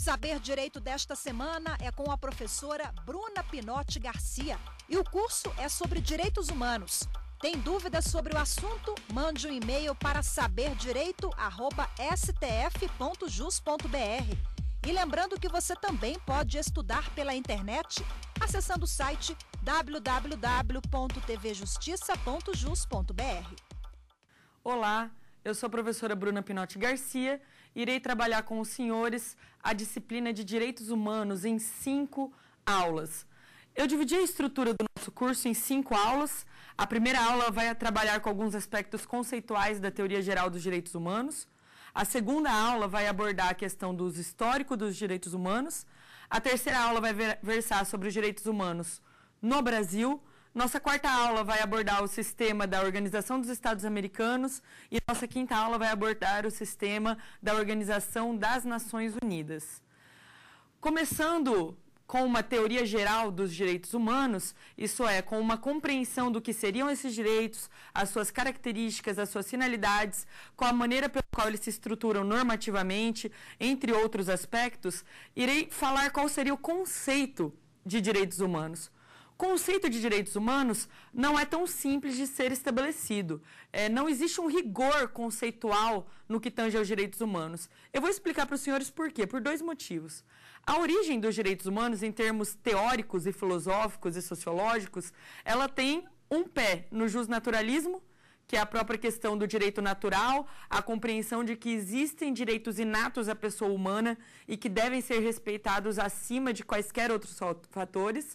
Saber Direito desta semana é com a professora Bruna Pinotti Garcia e o curso é sobre direitos humanos. Tem dúvidas sobre o assunto? Mande um e-mail para saberdireito@stf.jus.br. E lembrando que você também pode estudar pela internet acessando o site www.tvjustiça.jus.br. Olá, eu sou a professora Bruna Pinotti Garcia. Irei trabalhar com os senhores a disciplina de Direitos Humanos em cinco aulas. Eu dividi a estrutura do nosso curso em cinco aulas. A primeira aula vai trabalhar com alguns aspectos conceituais da teoria geral dos direitos humanos. A segunda aula vai abordar a questão dos históricos dos direitos humanos. A terceira aula vai versar sobre os direitos humanos no Brasil nossa quarta aula vai abordar o sistema da Organização dos Estados Americanos e nossa quinta aula vai abordar o sistema da Organização das Nações Unidas. Começando com uma teoria geral dos direitos humanos, isso é, com uma compreensão do que seriam esses direitos, as suas características, as suas finalidades, com a maneira pela qual eles se estruturam normativamente, entre outros aspectos, irei falar qual seria o conceito de direitos humanos conceito de direitos humanos não é tão simples de ser estabelecido. É, não existe um rigor conceitual no que tange aos direitos humanos. Eu vou explicar para os senhores por quê, por dois motivos. A origem dos direitos humanos, em termos teóricos e filosóficos e sociológicos, ela tem um pé no justnaturalismo, que é a própria questão do direito natural, a compreensão de que existem direitos inatos à pessoa humana e que devem ser respeitados acima de quaisquer outros fatores.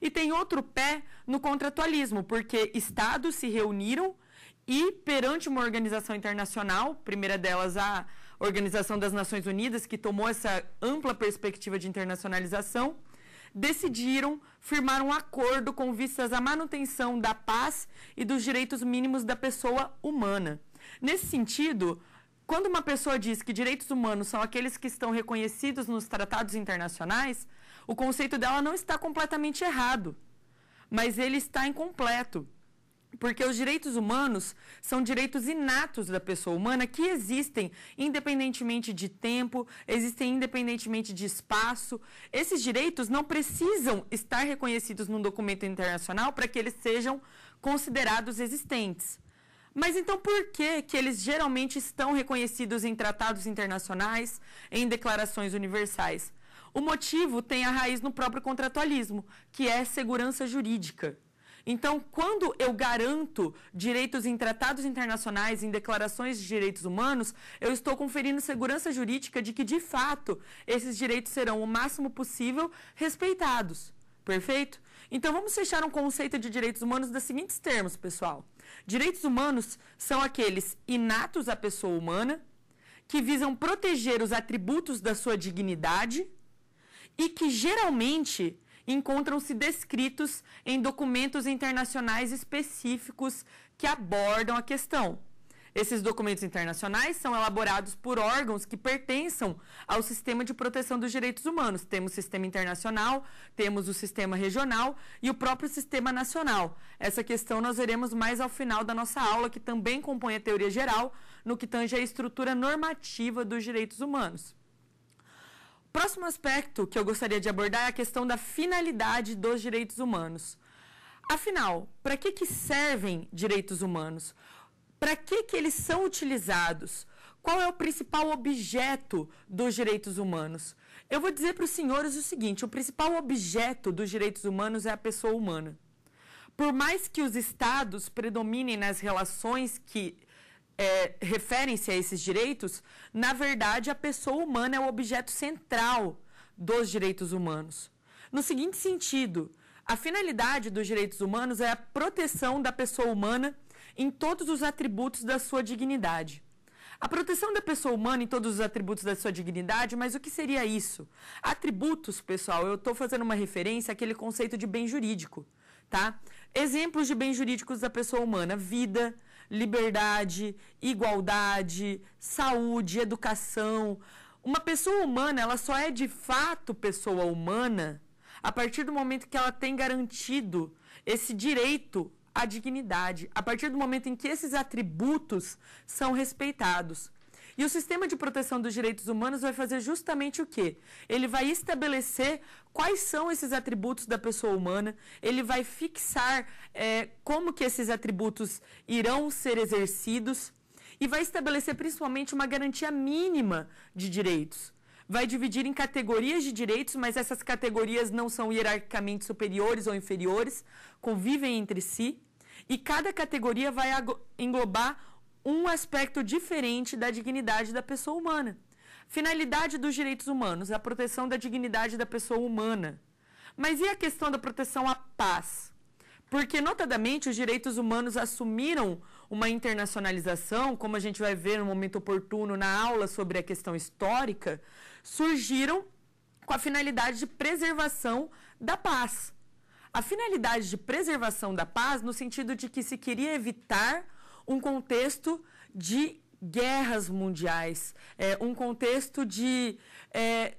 E tem outro pé no contratualismo, porque estados se reuniram e perante uma organização internacional, primeira delas a Organização das Nações Unidas, que tomou essa ampla perspectiva de internacionalização, decidiram firmar um acordo com vistas à manutenção da paz e dos direitos mínimos da pessoa humana. Nesse sentido, quando uma pessoa diz que direitos humanos são aqueles que estão reconhecidos nos tratados internacionais, o conceito dela não está completamente errado, mas ele está incompleto. Porque os direitos humanos são direitos inatos da pessoa humana que existem independentemente de tempo, existem independentemente de espaço. Esses direitos não precisam estar reconhecidos num documento internacional para que eles sejam considerados existentes. Mas então por que, que eles geralmente estão reconhecidos em tratados internacionais, em declarações universais? O motivo tem a raiz no próprio contratualismo, que é segurança jurídica. Então, quando eu garanto direitos em tratados internacionais, em declarações de direitos humanos, eu estou conferindo segurança jurídica de que, de fato, esses direitos serão o máximo possível respeitados. Perfeito? Então, vamos fechar um conceito de direitos humanos dos seguintes termos, pessoal. Direitos humanos são aqueles inatos à pessoa humana, que visam proteger os atributos da sua dignidade e que geralmente encontram-se descritos em documentos internacionais específicos que abordam a questão. Esses documentos internacionais são elaborados por órgãos que pertençam ao sistema de proteção dos direitos humanos. Temos o sistema internacional, temos o sistema regional e o próprio sistema nacional. Essa questão nós veremos mais ao final da nossa aula, que também compõe a teoria geral no que tange à estrutura normativa dos direitos humanos. Próximo aspecto que eu gostaria de abordar é a questão da finalidade dos direitos humanos. Afinal, para que, que servem direitos humanos? Para que, que eles são utilizados? Qual é o principal objeto dos direitos humanos? Eu vou dizer para os senhores o seguinte: o principal objeto dos direitos humanos é a pessoa humana. Por mais que os estados predominem nas relações que é, referem-se a esses direitos, na verdade, a pessoa humana é o objeto central dos direitos humanos. No seguinte sentido, a finalidade dos direitos humanos é a proteção da pessoa humana em todos os atributos da sua dignidade. A proteção da pessoa humana em todos os atributos da sua dignidade, mas o que seria isso? Atributos, pessoal, eu estou fazendo uma referência àquele conceito de bem jurídico, tá? Exemplos de bens jurídicos da pessoa humana: vida, liberdade, igualdade, saúde, educação. Uma pessoa humana, ela só é de fato pessoa humana a partir do momento que ela tem garantido esse direito à dignidade, a partir do momento em que esses atributos são respeitados. E o sistema de proteção dos direitos humanos vai fazer justamente o quê? Ele vai estabelecer quais são esses atributos da pessoa humana, ele vai fixar é, como que esses atributos irão ser exercidos e vai estabelecer principalmente uma garantia mínima de direitos vai dividir em categorias de direitos, mas essas categorias não são hierarquicamente superiores ou inferiores, convivem entre si, e cada categoria vai englobar um aspecto diferente da dignidade da pessoa humana. Finalidade dos direitos humanos, é a proteção da dignidade da pessoa humana. Mas e a questão da proteção à paz? Porque, notadamente, os direitos humanos assumiram uma internacionalização, como a gente vai ver no momento oportuno na aula sobre a questão histórica, surgiram com a finalidade de preservação da paz. A finalidade de preservação da paz, no sentido de que se queria evitar um contexto de guerras mundiais, é, um contexto de é,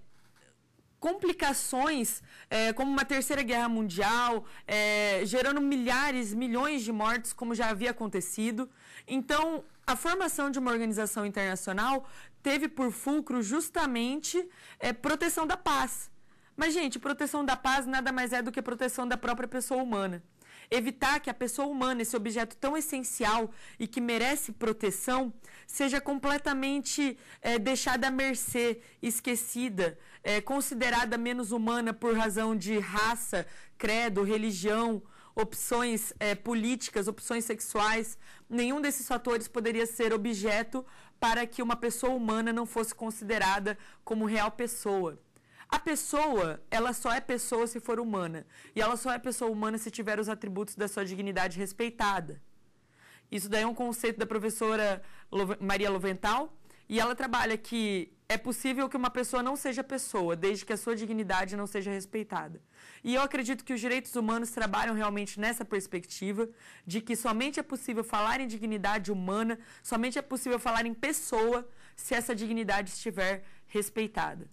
complicações, é, como uma terceira guerra mundial, é, gerando milhares, milhões de mortes, como já havia acontecido. Então, a formação de uma organização internacional teve por fulcro justamente é, proteção da paz. Mas, gente, proteção da paz nada mais é do que proteção da própria pessoa humana evitar que a pessoa humana, esse objeto tão essencial e que merece proteção, seja completamente é, deixada à mercê, esquecida, é, considerada menos humana por razão de raça, credo, religião, opções é, políticas, opções sexuais. Nenhum desses fatores poderia ser objeto para que uma pessoa humana não fosse considerada como real pessoa. A pessoa, ela só é pessoa se for humana. E ela só é pessoa humana se tiver os atributos da sua dignidade respeitada. Isso daí é um conceito da professora Maria Lovental. E ela trabalha que é possível que uma pessoa não seja pessoa, desde que a sua dignidade não seja respeitada. E eu acredito que os direitos humanos trabalham realmente nessa perspectiva de que somente é possível falar em dignidade humana, somente é possível falar em pessoa se essa dignidade estiver respeitada.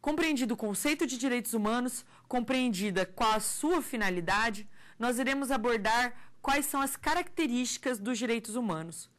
Compreendido o conceito de direitos humanos, compreendida qual a sua finalidade, nós iremos abordar quais são as características dos direitos humanos.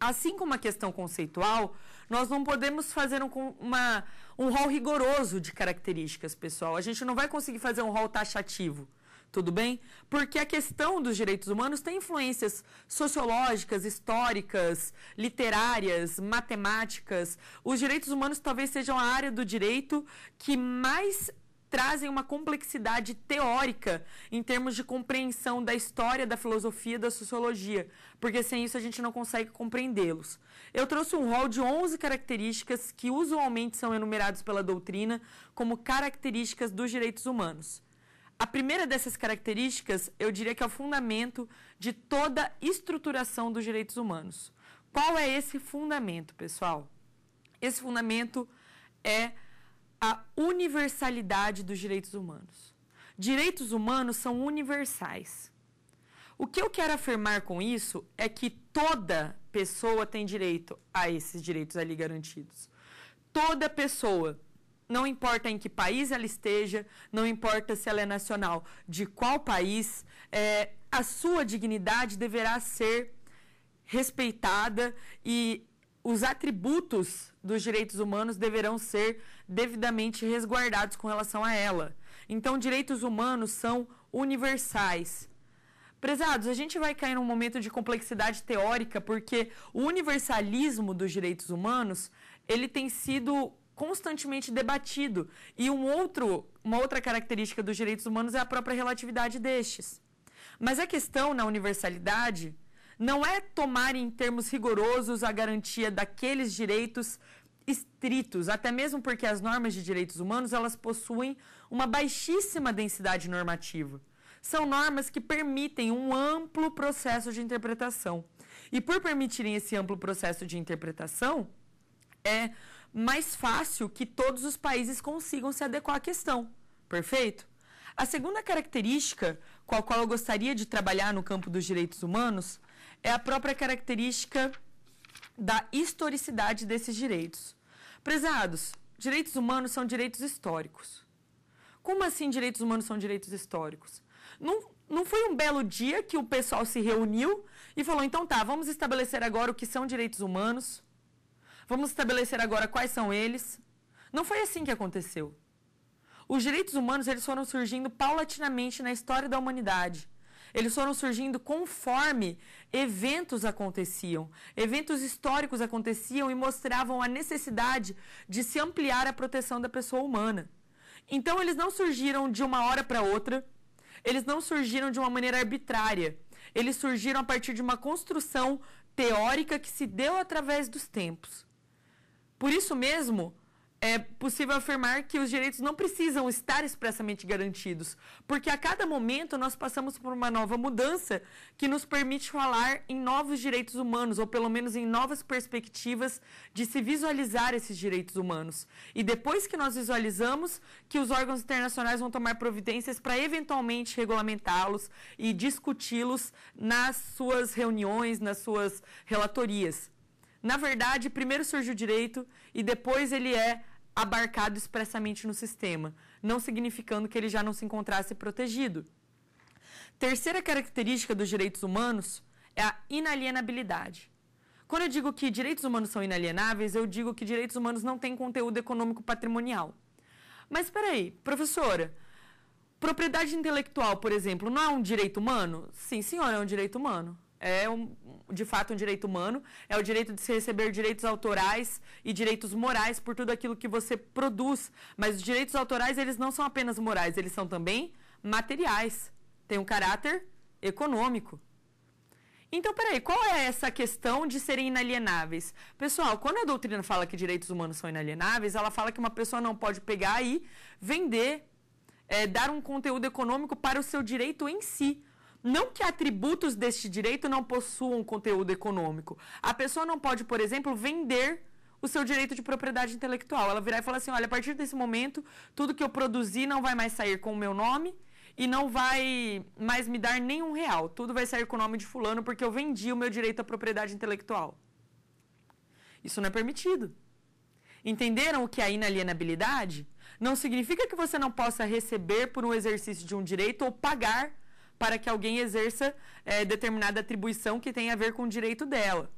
Assim como a questão conceitual, nós não podemos fazer um, uma, um rol rigoroso de características, pessoal. A gente não vai conseguir fazer um rol taxativo tudo bem? Porque a questão dos direitos humanos tem influências sociológicas, históricas, literárias, matemáticas. Os direitos humanos talvez sejam a área do direito que mais trazem uma complexidade teórica em termos de compreensão da história, da filosofia, da sociologia, porque sem isso a gente não consegue compreendê-los. Eu trouxe um rol de 11 características que usualmente são enumerados pela doutrina como características dos direitos humanos. A primeira dessas características, eu diria que é o fundamento de toda estruturação dos direitos humanos. Qual é esse fundamento, pessoal? Esse fundamento é a universalidade dos direitos humanos. Direitos humanos são universais. O que eu quero afirmar com isso é que toda pessoa tem direito a esses direitos ali garantidos. Toda pessoa não importa em que país ela esteja, não importa se ela é nacional de qual país, é, a sua dignidade deverá ser respeitada e os atributos dos direitos humanos deverão ser devidamente resguardados com relação a ela. Então, direitos humanos são universais. Prezados, a gente vai cair num momento de complexidade teórica, porque o universalismo dos direitos humanos, ele tem sido constantemente debatido. E um outro, uma outra característica dos direitos humanos é a própria relatividade destes. Mas a questão na universalidade não é tomar em termos rigorosos a garantia daqueles direitos estritos, até mesmo porque as normas de direitos humanos elas possuem uma baixíssima densidade normativa. São normas que permitem um amplo processo de interpretação. E por permitirem esse amplo processo de interpretação, é mais fácil que todos os países consigam se adequar à questão. Perfeito? A segunda característica com a qual eu gostaria de trabalhar no campo dos direitos humanos é a própria característica da historicidade desses direitos. Prezados, direitos humanos são direitos históricos. Como assim direitos humanos são direitos históricos? Não, não foi um belo dia que o pessoal se reuniu e falou: então tá, vamos estabelecer agora o que são direitos humanos, Vamos estabelecer agora quais são eles. Não foi assim que aconteceu. Os direitos humanos eles foram surgindo paulatinamente na história da humanidade. Eles foram surgindo conforme eventos aconteciam, eventos históricos aconteciam e mostravam a necessidade de se ampliar a proteção da pessoa humana. Então, eles não surgiram de uma hora para outra, eles não surgiram de uma maneira arbitrária, eles surgiram a partir de uma construção teórica que se deu através dos tempos. Por isso mesmo, é possível afirmar que os direitos não precisam estar expressamente garantidos, porque a cada momento nós passamos por uma nova mudança que nos permite falar em novos direitos humanos, ou pelo menos em novas perspectivas de se visualizar esses direitos humanos. E depois que nós visualizamos, que os órgãos internacionais vão tomar providências para eventualmente regulamentá-los e discuti-los nas suas reuniões, nas suas relatorias. Na verdade, primeiro surge o direito e depois ele é abarcado expressamente no sistema, não significando que ele já não se encontrasse protegido. Terceira característica dos direitos humanos é a inalienabilidade. Quando eu digo que direitos humanos são inalienáveis, eu digo que direitos humanos não têm conteúdo econômico patrimonial. Mas espera aí, professora, propriedade intelectual, por exemplo, não é um direito humano? Sim, senhora, é um direito humano. É um, de fato um direito humano, é o direito de se receber direitos autorais e direitos morais por tudo aquilo que você produz. Mas os direitos autorais, eles não são apenas morais, eles são também materiais. Tem um caráter econômico. Então, peraí, qual é essa questão de serem inalienáveis? Pessoal, quando a doutrina fala que direitos humanos são inalienáveis, ela fala que uma pessoa não pode pegar e vender, é, dar um conteúdo econômico para o seu direito em si. Não que atributos deste direito não possuam conteúdo econômico. A pessoa não pode, por exemplo, vender o seu direito de propriedade intelectual. Ela virar e falar assim: olha, a partir desse momento, tudo que eu produzi não vai mais sair com o meu nome e não vai mais me dar nenhum real. Tudo vai sair com o nome de Fulano porque eu vendi o meu direito à propriedade intelectual. Isso não é permitido. Entenderam o que é inalienabilidade? Não significa que você não possa receber por um exercício de um direito ou pagar para que alguém exerça é, determinada atribuição que tem a ver com o direito dela.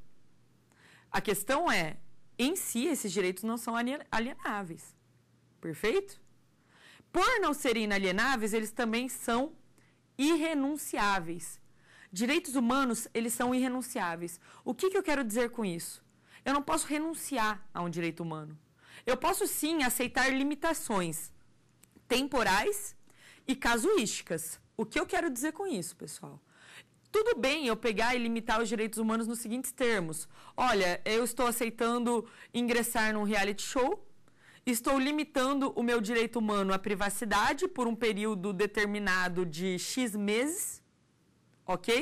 A questão é, em si, esses direitos não são alienáveis. Perfeito? Por não serem inalienáveis, eles também são irrenunciáveis. Direitos humanos, eles são irrenunciáveis. O que, que eu quero dizer com isso? Eu não posso renunciar a um direito humano. Eu posso sim aceitar limitações temporais e casuísticas. O que eu quero dizer com isso, pessoal? Tudo bem eu pegar e limitar os direitos humanos nos seguintes termos. Olha, eu estou aceitando ingressar num reality show, estou limitando o meu direito humano à privacidade por um período determinado de X meses. Ok?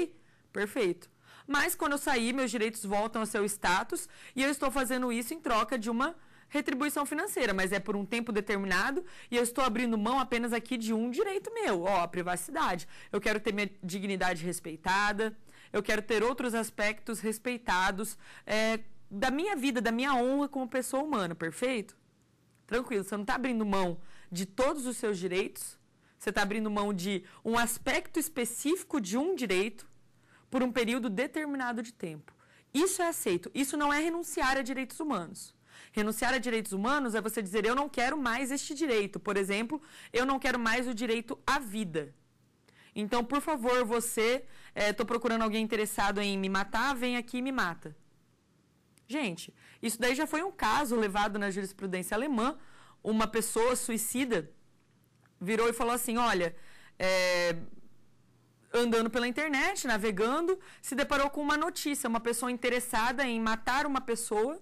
Perfeito. Mas quando eu sair, meus direitos voltam ao seu status e eu estou fazendo isso em troca de uma retribuição financeira, mas é por um tempo determinado e eu estou abrindo mão apenas aqui de um direito meu, ó, a privacidade. Eu quero ter minha dignidade respeitada, eu quero ter outros aspectos respeitados é, da minha vida, da minha honra como pessoa humana, perfeito? Tranquilo, você não está abrindo mão de todos os seus direitos, você está abrindo mão de um aspecto específico de um direito por um período determinado de tempo. Isso é aceito, isso não é renunciar a direitos humanos. Renunciar a direitos humanos é você dizer eu não quero mais este direito. Por exemplo, eu não quero mais o direito à vida. Então, por favor, você, estou eh, é, procurando alguém interessado em me matar, vem aqui e me mata. Gente, isso daí já foi um caso levado na jurisprudência alemã. Uma pessoa suicida virou e falou assim: olha, é, andando pela internet, navegando, se deparou com uma notícia, uma pessoa interessada em matar uma pessoa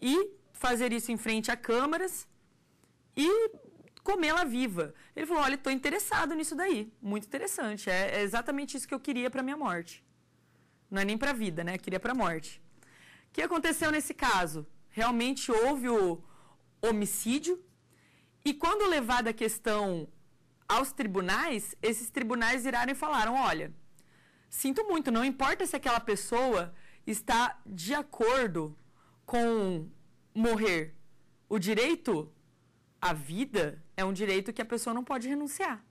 e fazer isso em frente a câmaras e comê-la viva. Ele falou: Olha, estou interessado nisso daí. Muito interessante. É, é exatamente isso que eu queria para minha morte. Não é nem para a vida, né? Eu queria para a morte. O que aconteceu nesse caso? Realmente houve o homicídio. E quando levada a questão aos tribunais, esses tribunais viraram e falaram: Olha, sinto muito, não importa se aquela pessoa está de acordo com morrer o direito à vida é um direito que a pessoa não pode renunciar.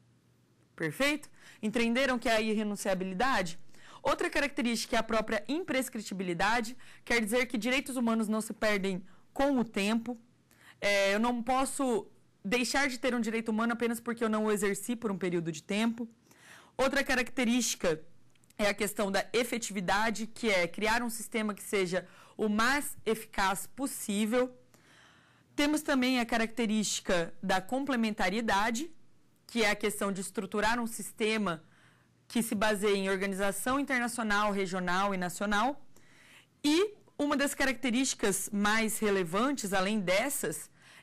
Perfeito? Entenderam que é a irrenunciabilidade? Outra característica é a própria imprescritibilidade, quer dizer que direitos humanos não se perdem com o tempo. É, eu não posso deixar de ter um direito humano apenas porque eu não o exerci por um período de tempo. Outra característica é a questão da efetividade, que é criar um sistema que seja o mais eficaz possível. Temos também a característica da complementariedade, que é a questão de estruturar um sistema que se baseia em organização internacional, regional e nacional. E uma das características mais relevantes, além dessas,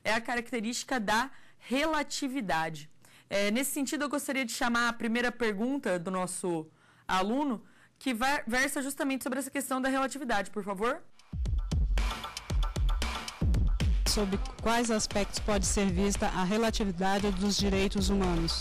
é a característica da relatividade. É, nesse sentido, eu gostaria de chamar a primeira pergunta do nosso aluno, que versa justamente sobre essa questão da relatividade, por favor sobre quais aspectos pode ser vista a relatividade dos direitos humanos.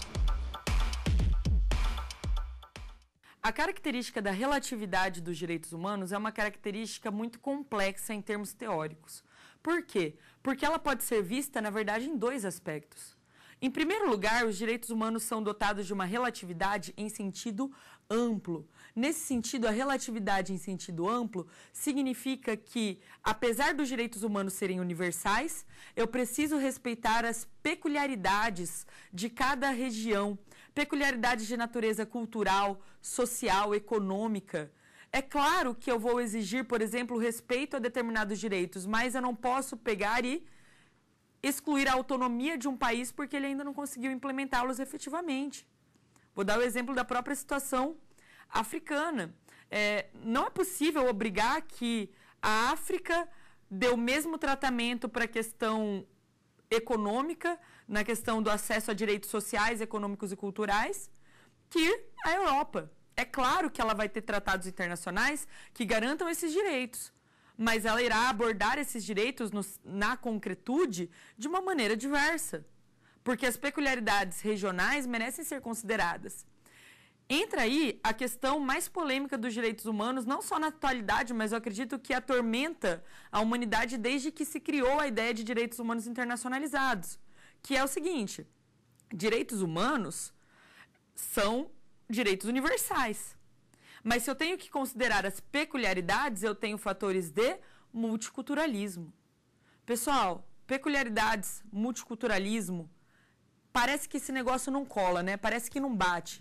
A característica da relatividade dos direitos humanos é uma característica muito complexa em termos teóricos. Por quê? Porque ela pode ser vista, na verdade, em dois aspectos. Em primeiro lugar, os direitos humanos são dotados de uma relatividade em sentido amplo, Nesse sentido, a relatividade em sentido amplo significa que, apesar dos direitos humanos serem universais, eu preciso respeitar as peculiaridades de cada região, peculiaridades de natureza cultural, social, econômica. É claro que eu vou exigir, por exemplo, respeito a determinados direitos, mas eu não posso pegar e excluir a autonomia de um país porque ele ainda não conseguiu implementá-los efetivamente. Vou dar o exemplo da própria situação africana. É, não é possível obrigar que a África dê o mesmo tratamento para a questão econômica, na questão do acesso a direitos sociais, econômicos e culturais, que a Europa. É claro que ela vai ter tratados internacionais que garantam esses direitos, mas ela irá abordar esses direitos no, na concretude de uma maneira diversa, porque as peculiaridades regionais merecem ser consideradas. Entra aí a questão mais polêmica dos direitos humanos, não só na atualidade, mas eu acredito que atormenta a humanidade desde que se criou a ideia de direitos humanos internacionalizados, que é o seguinte: direitos humanos são direitos universais. Mas se eu tenho que considerar as peculiaridades, eu tenho fatores de multiculturalismo. Pessoal, peculiaridades, multiculturalismo, parece que esse negócio não cola, né? Parece que não bate.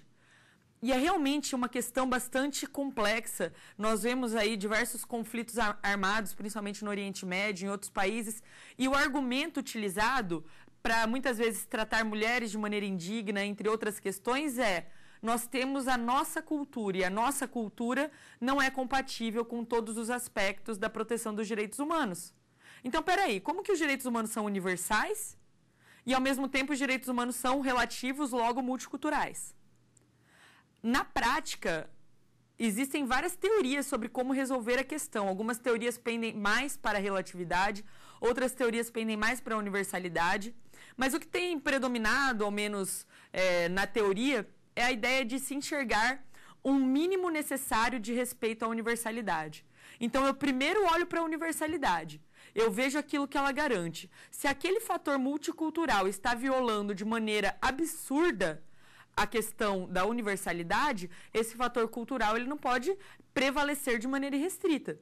E é realmente uma questão bastante complexa. Nós vemos aí diversos conflitos armados, principalmente no Oriente Médio, em outros países, e o argumento utilizado para muitas vezes tratar mulheres de maneira indigna, entre outras questões, é nós temos a nossa cultura e a nossa cultura não é compatível com todos os aspectos da proteção dos direitos humanos. Então, peraí, como que os direitos humanos são universais e, ao mesmo tempo, os direitos humanos são relativos, logo multiculturais? na prática, existem várias teorias sobre como resolver a questão. Algumas teorias pendem mais para a relatividade, outras teorias pendem mais para a universalidade. Mas o que tem predominado, ao menos é, na teoria, é a ideia de se enxergar um mínimo necessário de respeito à universalidade. Então, eu primeiro olho para a universalidade. Eu vejo aquilo que ela garante. Se aquele fator multicultural está violando de maneira absurda a questão da universalidade, esse fator cultural ele não pode prevalecer de maneira irrestrita.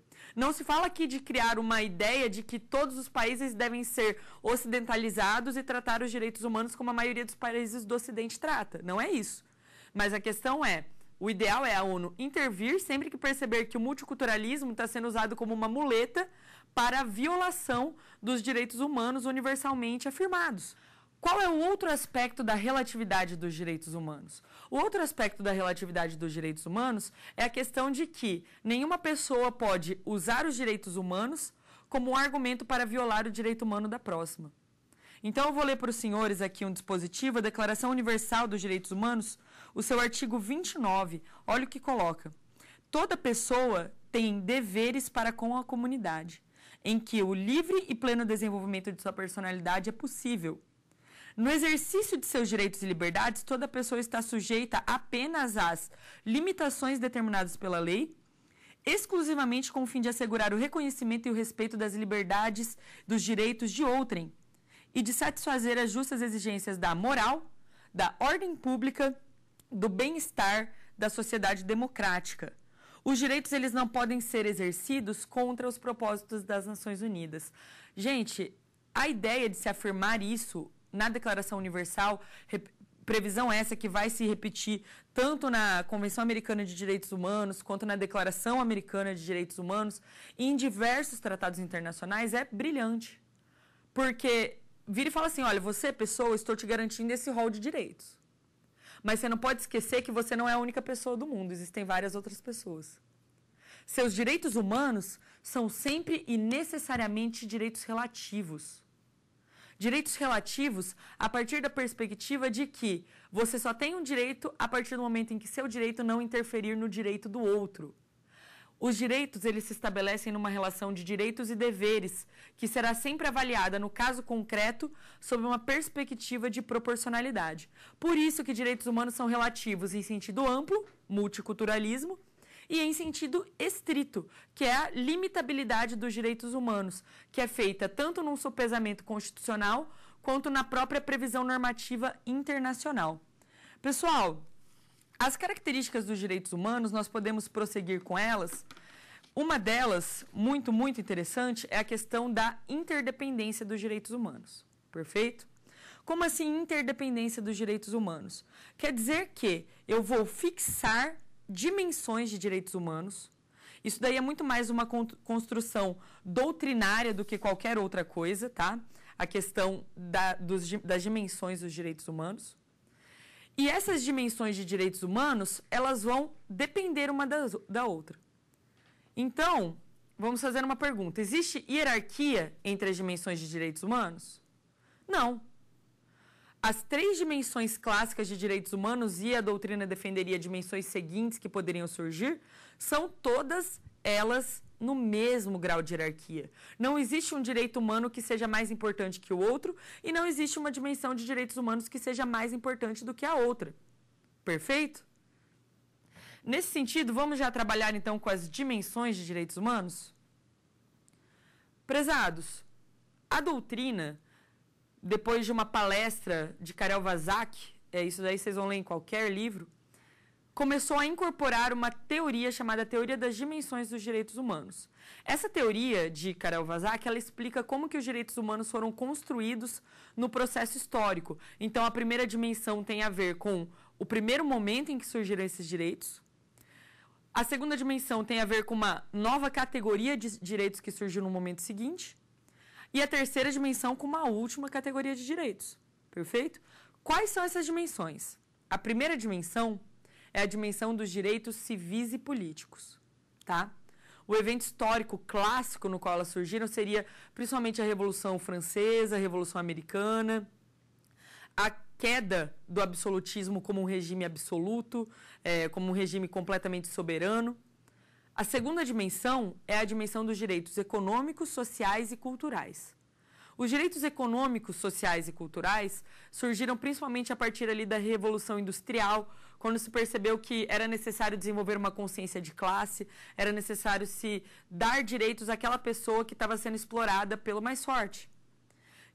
Não se fala aqui de criar uma ideia de que todos os países devem ser ocidentalizados e tratar os direitos humanos como a maioria dos países do Ocidente trata. Não é isso. Mas a questão é, o ideal é a ONU intervir sempre que perceber que o multiculturalismo está sendo usado como uma muleta para a violação dos direitos humanos universalmente afirmados. Qual é o outro aspecto da relatividade dos direitos humanos? O outro aspecto da relatividade dos direitos humanos é a questão de que nenhuma pessoa pode usar os direitos humanos como um argumento para violar o direito humano da próxima. Então, eu vou ler para os senhores aqui um dispositivo, a Declaração Universal dos Direitos Humanos, o seu artigo 29. Olha o que coloca. Toda pessoa tem deveres para com a comunidade, em que o livre e pleno desenvolvimento de sua personalidade é possível, no exercício de seus direitos e liberdades, toda pessoa está sujeita apenas às limitações determinadas pela lei, exclusivamente com o fim de assegurar o reconhecimento e o respeito das liberdades, dos direitos de outrem e de satisfazer as justas exigências da moral, da ordem pública, do bem-estar da sociedade democrática. Os direitos eles não podem ser exercidos contra os propósitos das Nações Unidas. Gente, a ideia de se afirmar isso na Declaração Universal, previsão essa que vai se repetir tanto na Convenção Americana de Direitos Humanos quanto na Declaração Americana de Direitos Humanos e em diversos tratados internacionais é brilhante. Porque vira e fala assim: olha, você, é pessoa, estou te garantindo esse rol de direitos. Mas você não pode esquecer que você não é a única pessoa do mundo, existem várias outras pessoas. Seus direitos humanos são sempre e necessariamente direitos relativos. Direitos relativos a partir da perspectiva de que você só tem um direito a partir do momento em que seu direito não interferir no direito do outro. Os direitos eles se estabelecem numa relação de direitos e deveres, que será sempre avaliada no caso concreto sob uma perspectiva de proporcionalidade. Por isso que direitos humanos são relativos em sentido amplo, multiculturalismo, e em sentido estrito, que é a limitabilidade dos direitos humanos, que é feita tanto num sopesamento constitucional quanto na própria previsão normativa internacional. Pessoal, as características dos direitos humanos, nós podemos prosseguir com elas. Uma delas, muito, muito interessante, é a questão da interdependência dos direitos humanos. Perfeito? Como assim interdependência dos direitos humanos? Quer dizer que eu vou fixar dimensões de direitos humanos. Isso daí é muito mais uma construção doutrinária do que qualquer outra coisa, tá? A questão da, dos, das dimensões dos direitos humanos. E essas dimensões de direitos humanos, elas vão depender uma das, da outra. Então, vamos fazer uma pergunta. Existe hierarquia entre as dimensões de direitos humanos? Não. As três dimensões clássicas de direitos humanos e a doutrina defenderia dimensões seguintes que poderiam surgir são todas elas no mesmo grau de hierarquia. Não existe um direito humano que seja mais importante que o outro e não existe uma dimensão de direitos humanos que seja mais importante do que a outra. Perfeito? Nesse sentido, vamos já trabalhar então com as dimensões de direitos humanos? Prezados, a doutrina depois de uma palestra de Karel Vazak, é isso daí vocês vão ler em qualquer livro, começou a incorporar uma teoria chamada Teoria das Dimensões dos Direitos Humanos. Essa teoria de Karel Vazak, ela explica como que os direitos humanos foram construídos no processo histórico. Então, a primeira dimensão tem a ver com o primeiro momento em que surgiram esses direitos, a segunda dimensão tem a ver com uma nova categoria de direitos que surgiu no momento seguinte e a terceira dimensão com uma última categoria de direitos. Perfeito? Quais são essas dimensões? A primeira dimensão é a dimensão dos direitos civis e políticos, tá? O evento histórico clássico no qual elas surgiram seria principalmente a Revolução Francesa, a Revolução Americana, a queda do absolutismo como um regime absoluto, é, como um regime completamente soberano. A segunda dimensão é a dimensão dos direitos econômicos, sociais e culturais. Os direitos econômicos, sociais e culturais surgiram principalmente a partir ali da Revolução Industrial, quando se percebeu que era necessário desenvolver uma consciência de classe, era necessário se dar direitos àquela pessoa que estava sendo explorada pelo mais forte.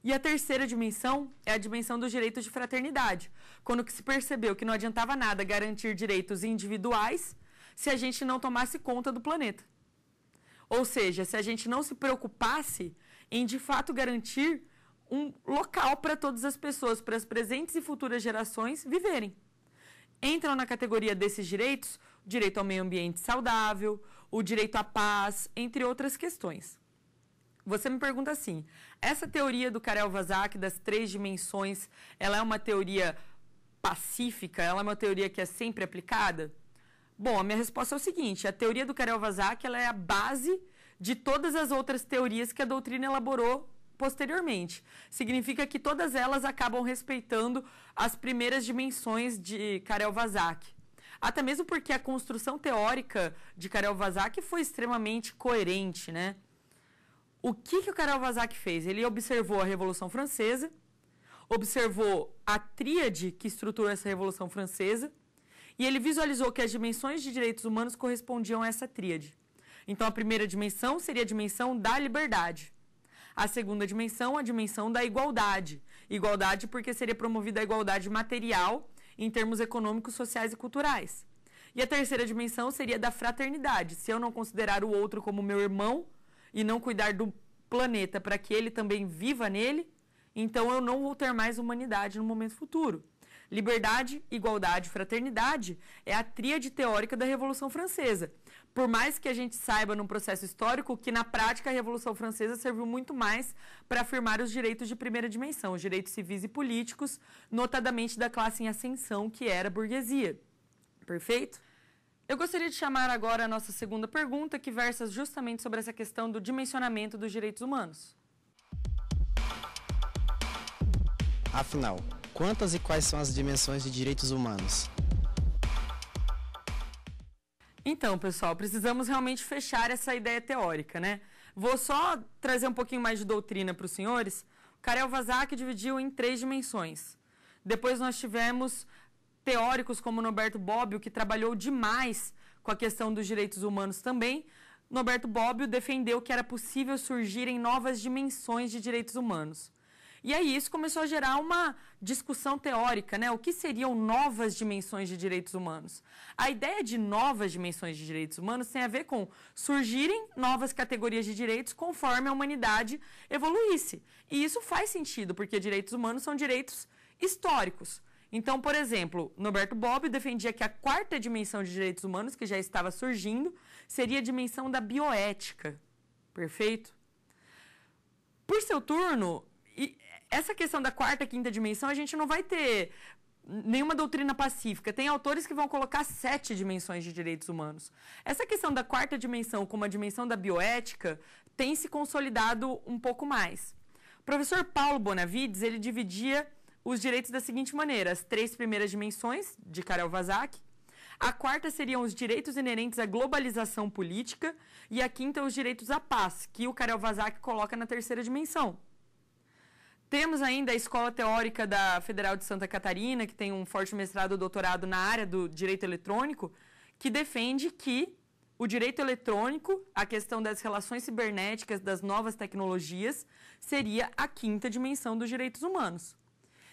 E a terceira dimensão é a dimensão dos direitos de fraternidade, quando se percebeu que não adiantava nada garantir direitos individuais se a gente não tomasse conta do planeta. Ou seja, se a gente não se preocupasse em de fato garantir um local para todas as pessoas, para as presentes e futuras gerações viverem. Entram na categoria desses direitos o direito ao meio ambiente saudável, o direito à paz, entre outras questões. Você me pergunta assim: essa teoria do Karel Vazak das três dimensões, ela é uma teoria pacífica? Ela é uma teoria que é sempre aplicada? Bom, a minha resposta é o seguinte: a teoria do Karel Vazak ela é a base de todas as outras teorias que a doutrina elaborou posteriormente. Significa que todas elas acabam respeitando as primeiras dimensões de Karel Vazak. Até mesmo porque a construção teórica de Karel Vazak foi extremamente coerente, né? O que, que o Karel Vazak fez? Ele observou a Revolução Francesa, observou a tríade que estruturou essa Revolução Francesa, e ele visualizou que as dimensões de direitos humanos correspondiam a essa tríade. Então, a primeira dimensão seria a dimensão da liberdade. A segunda dimensão, a dimensão da igualdade. Igualdade porque seria promovida a igualdade material em termos econômicos, sociais e culturais. E a terceira dimensão seria da fraternidade. Se eu não considerar o outro como meu irmão e não cuidar do planeta para que ele também viva nele, então eu não vou ter mais humanidade no momento futuro. Liberdade, igualdade e fraternidade é a tríade teórica da Revolução Francesa. Por mais que a gente saiba num processo histórico que na prática a Revolução Francesa serviu muito mais para afirmar os direitos de primeira dimensão, os direitos civis e políticos, notadamente da classe em ascensão que era a burguesia. Perfeito? Eu gostaria de chamar agora a nossa segunda pergunta, que versa justamente sobre essa questão do dimensionamento dos direitos humanos. Afinal, Quantas e quais são as dimensões de direitos humanos? Então, pessoal, precisamos realmente fechar essa ideia teórica, né? Vou só trazer um pouquinho mais de doutrina para os senhores. Karel Vazak dividiu em três dimensões. Depois nós tivemos teóricos como Norberto Bobbio, que trabalhou demais com a questão dos direitos humanos também. Norberto Bobbio defendeu que era possível surgirem novas dimensões de direitos humanos. E aí isso começou a gerar uma discussão teórica, né? O que seriam novas dimensões de direitos humanos? A ideia de novas dimensões de direitos humanos tem a ver com surgirem novas categorias de direitos conforme a humanidade evoluísse. E isso faz sentido, porque direitos humanos são direitos históricos. Então, por exemplo, Norberto Bobbio defendia que a quarta dimensão de direitos humanos, que já estava surgindo, seria a dimensão da bioética. Perfeito? Por seu turno, essa questão da quarta, quinta dimensão, a gente não vai ter nenhuma doutrina pacífica. Tem autores que vão colocar sete dimensões de direitos humanos. Essa questão da quarta dimensão como a dimensão da bioética tem se consolidado um pouco mais. O professor Paulo Bonavides, ele dividia os direitos da seguinte maneira: as três primeiras dimensões, de Karel Vazak, a quarta seriam os direitos inerentes à globalização política e a quinta os direitos à paz, que o Karel Vazak coloca na terceira dimensão. Temos ainda a Escola Teórica da Federal de Santa Catarina, que tem um forte mestrado e doutorado na área do direito eletrônico, que defende que o direito eletrônico, a questão das relações cibernéticas, das novas tecnologias, seria a quinta dimensão dos direitos humanos.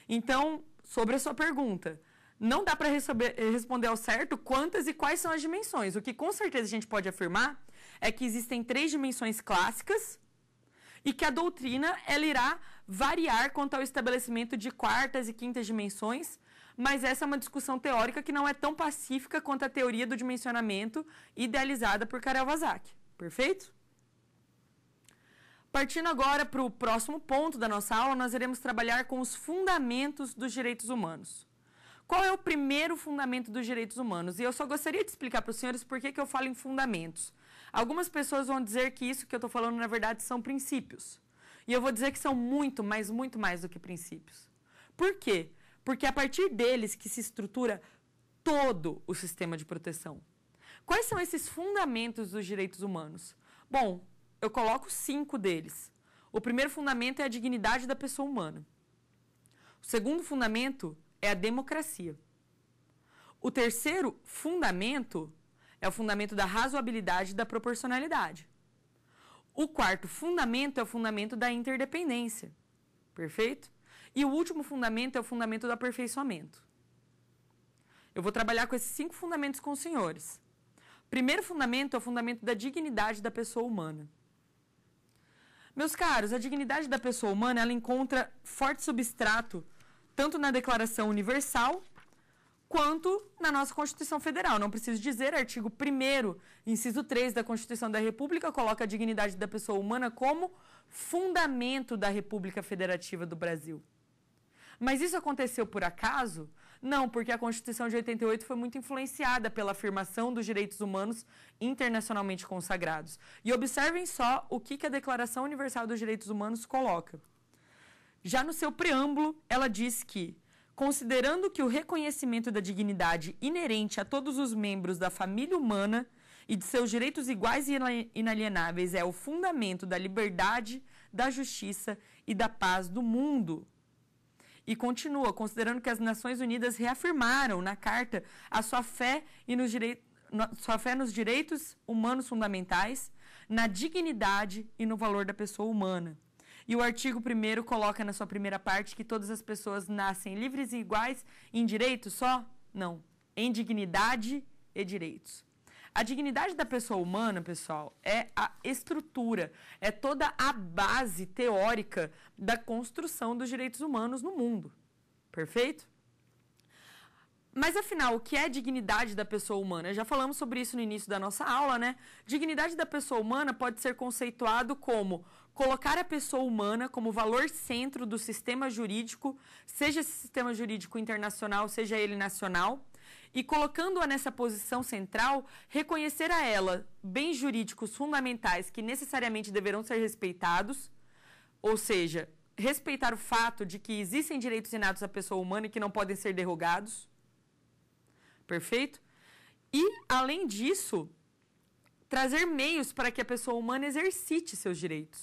Então, sobre a sua pergunta, não dá para eh, responder ao certo quantas e quais são as dimensões. O que com certeza a gente pode afirmar é que existem três dimensões clássicas e que a doutrina ela irá variar quanto ao estabelecimento de quartas e quintas dimensões, mas essa é uma discussão teórica que não é tão pacífica quanto a teoria do dimensionamento idealizada por Vazak. Perfeito? Partindo agora para o próximo ponto da nossa aula, nós iremos trabalhar com os fundamentos dos direitos humanos. Qual é o primeiro fundamento dos direitos humanos? E eu só gostaria de explicar para os senhores por que, que eu falo em fundamentos. Algumas pessoas vão dizer que isso que eu estou falando, na verdade, são princípios. E eu vou dizer que são muito, mas muito mais do que princípios. Por quê? Porque é a partir deles que se estrutura todo o sistema de proteção. Quais são esses fundamentos dos direitos humanos? Bom, eu coloco cinco deles. O primeiro fundamento é a dignidade da pessoa humana. O segundo fundamento é a democracia. O terceiro fundamento é o fundamento da razoabilidade e da proporcionalidade. O quarto fundamento é o fundamento da interdependência. Perfeito? E o último fundamento é o fundamento do aperfeiçoamento. Eu vou trabalhar com esses cinco fundamentos com os senhores. Primeiro fundamento é o fundamento da dignidade da pessoa humana. Meus caros, a dignidade da pessoa humana ela encontra forte substrato tanto na Declaração Universal quanto na nossa Constituição Federal. Não preciso dizer, artigo 1 inciso 3 da Constituição da República coloca a dignidade da pessoa humana como fundamento da República Federativa do Brasil. Mas isso aconteceu por acaso? Não, porque a Constituição de 88 foi muito influenciada pela afirmação dos direitos humanos internacionalmente consagrados. E observem só o que a Declaração Universal dos Direitos Humanos coloca. Já no seu preâmbulo, ela diz que considerando que o reconhecimento da dignidade inerente a todos os membros da família humana e de seus direitos iguais e inalienáveis é o fundamento da liberdade, da justiça e da paz do mundo. E continua, considerando que as Nações Unidas reafirmaram na carta a sua fé e nos direitos sua fé nos direitos humanos fundamentais, na dignidade e no valor da pessoa humana. E o artigo 1 coloca na sua primeira parte que todas as pessoas nascem livres e iguais em direito só? Não. Em dignidade e direitos. A dignidade da pessoa humana, pessoal, é a estrutura, é toda a base teórica da construção dos direitos humanos no mundo. Perfeito? Mas afinal, o que é dignidade da pessoa humana? Já falamos sobre isso no início da nossa aula, né? Dignidade da pessoa humana pode ser conceituado como colocar a pessoa humana como valor centro do sistema jurídico, seja esse sistema jurídico internacional, seja ele nacional, e colocando-a nessa posição central, reconhecer a ela bens jurídicos fundamentais que necessariamente deverão ser respeitados, ou seja, respeitar o fato de que existem direitos inatos à pessoa humana e que não podem ser derrogados Perfeito? E, além disso, trazer meios para que a pessoa humana exercite seus direitos.